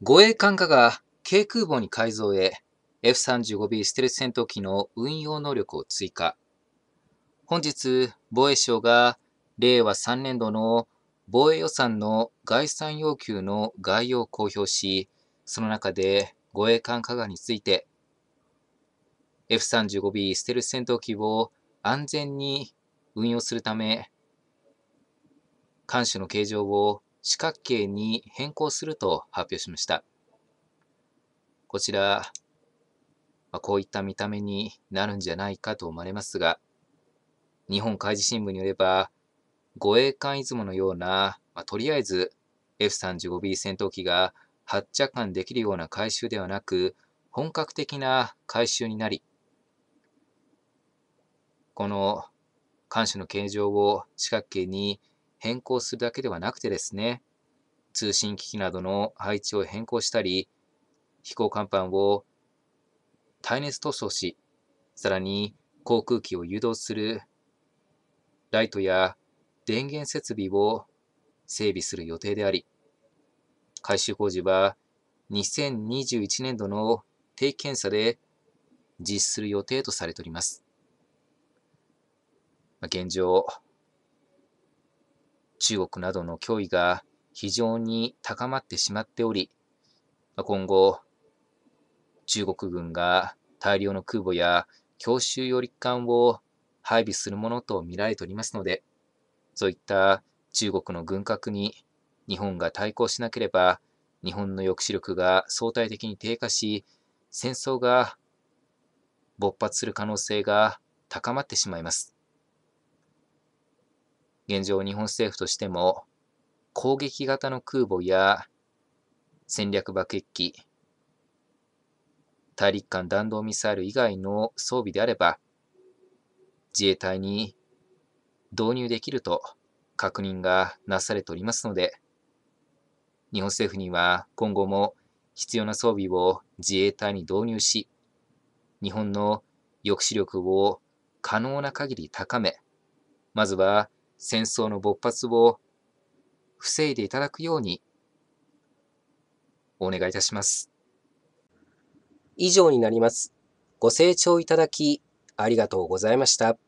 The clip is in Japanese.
護衛艦課が軽空母に改造へ F35B ステルス戦闘機の運用能力を追加。本日、防衛省が令和3年度の防衛予算の概算要求の概要を公表し、その中で護衛艦加賀について、F35B ステルス戦闘機を安全に運用するため、艦首の形状を四角形に変更すると発表しました。こちら、まこういった見た目になるんじゃないかと思われますが、日本海事新聞によれば、護衛艦出雲のような、まあ、とりあえず F35B 戦闘機が発着艦できるような改修ではなく、本格的な改修になり、この艦首の形状を四角形に変更するだけではなくてですね、通信機器などの配置を変更したり、飛行甲板を耐熱塗装し、さらに航空機を誘導するライトや電源設備を整備する予定であり、改修工事は2021年度の定期検査で実施する予定とされております。現状、中国などの脅威が非常に高まってしまっており、今後、中国軍が大量の空母や強襲揚陸艦を配備するものと見られておりますので、そういった中国の軍拡に日本が対抗しなければ、日本の抑止力が相対的に低下し、戦争が勃発する可能性が高まってしまいます。現状日本政府としても攻撃型の空母や戦略爆撃機、大陸間弾道ミサイル以外の装備であれば自衛隊に導入できると確認がなされておりますので日本政府には今後も必要な装備を自衛隊に導入し日本の抑止力を可能な限り高めまずは戦争の勃発を防いでいただくようにお願いいたします。以上になります。ご清聴いただきありがとうございました。